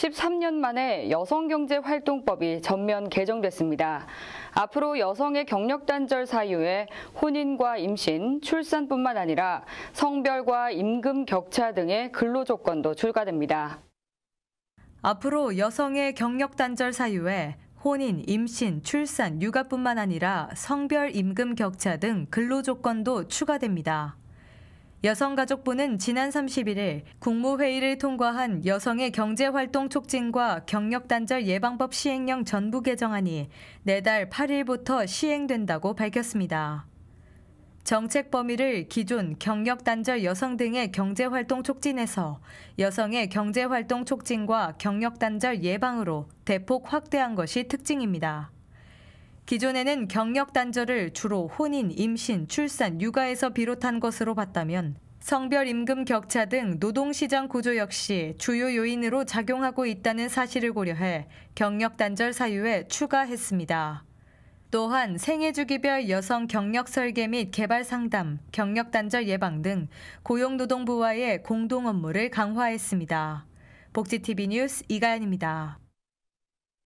13년 만에 여성경제활동법이 전면 개정됐습니다. 앞으로 여성의 경력단절 사유에 혼인과 임신, 출산뿐만 아니라 성별과 임금 격차 등의 근로조건도 추가됩니다 앞으로 여성의 경력단절 사유에 혼인, 임신, 출산, 육아뿐만 아니라 성별 임금 격차 등 근로조건도 추가됩니다. 여성가족부는 지난 31일 국무회의를 통과한 여성의 경제활동 촉진과 경력단절 예방법 시행령 전부 개정안이 내달 8일부터 시행된다고 밝혔습니다. 정책 범위를 기존 경력단절 여성 등의 경제활동 촉진에서 여성의 경제활동 촉진과 경력단절 예방으로 대폭 확대한 것이 특징입니다. 기존에는 경력 단절을 주로 혼인, 임신, 출산, 육아에서 비롯한 것으로 봤다면 성별 임금 격차 등 노동시장 구조 역시 주요 요인으로 작용하고 있다는 사실을 고려해 경력 단절 사유에 추가했습니다. 또한 생애주기별 여성 경력 설계 및 개발 상담, 경력 단절 예방 등 고용노동부와의 공동 업무를 강화했습니다. 복지TV 뉴스 이가연입니다.